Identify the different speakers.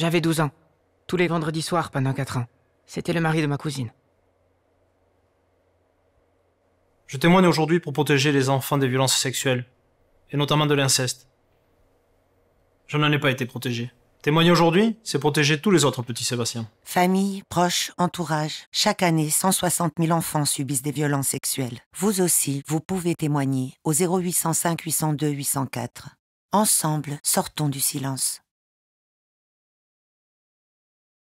Speaker 1: J'avais 12 ans. Tous les vendredis soirs pendant 4 ans. C'était le mari de ma cousine.
Speaker 2: Je témoigne aujourd'hui pour protéger les enfants des violences sexuelles, et notamment de l'inceste. Je n'en ai pas été protégé. Témoigner aujourd'hui, c'est protéger tous les autres petits Sébastien.
Speaker 3: Famille, proches, entourage. Chaque année, 160 000 enfants subissent des violences sexuelles. Vous aussi, vous pouvez témoigner au 0805 802 804. Ensemble, sortons du silence.